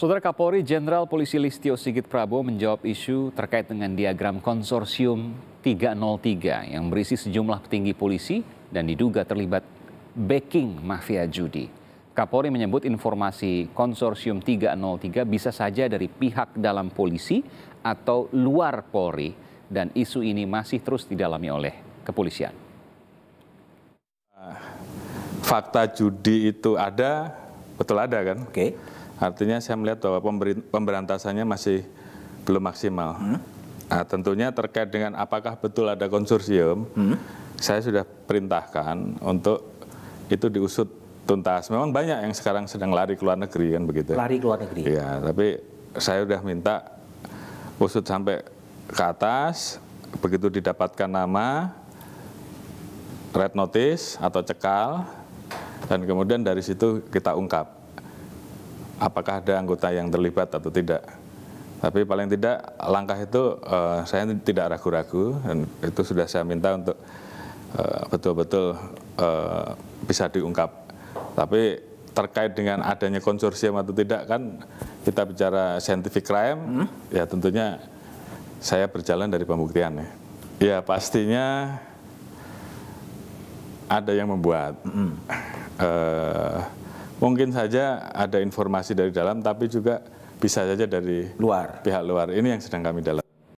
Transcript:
Saudara Kapolri Jenderal Polisi Listio Sigit Prabowo menjawab isu terkait dengan diagram konsorsium 303 yang berisi sejumlah petinggi polisi dan diduga terlibat backing mafia judi. Kapolri menyebut informasi konsorsium 303 bisa saja dari pihak dalam polisi atau luar Polri dan isu ini masih terus didalami oleh kepolisian. Ah, fakta judi itu ada, betul ada kan? Oke. Okay Artinya saya melihat bahwa pemberantasannya masih belum maksimal. Hmm. Nah, tentunya terkait dengan apakah betul ada konsorsium, hmm. saya sudah perintahkan untuk itu diusut tuntas. Memang banyak yang sekarang sedang lari ke luar negeri kan begitu. Ya? Lari ke luar negeri. Iya, tapi saya sudah minta usut sampai ke atas, begitu didapatkan nama, red notice atau cekal, dan kemudian dari situ kita ungkap apakah ada anggota yang terlibat atau tidak. Tapi paling tidak langkah itu uh, saya tidak ragu-ragu dan itu sudah saya minta untuk eh, betul-betul uh, uh, bisa diungkap. Tapi terkait dengan adanya konsorsium atau tidak kan kita bicara scientific crime hmm? ya tentunya saya berjalan dari pembuktian ya. Ya pastinya ada yang membuat. Hmm. Uh, mungkin saja ada informasi dari dalam tapi juga bisa saja dari luar pihak luar ini yang sedang kami dalam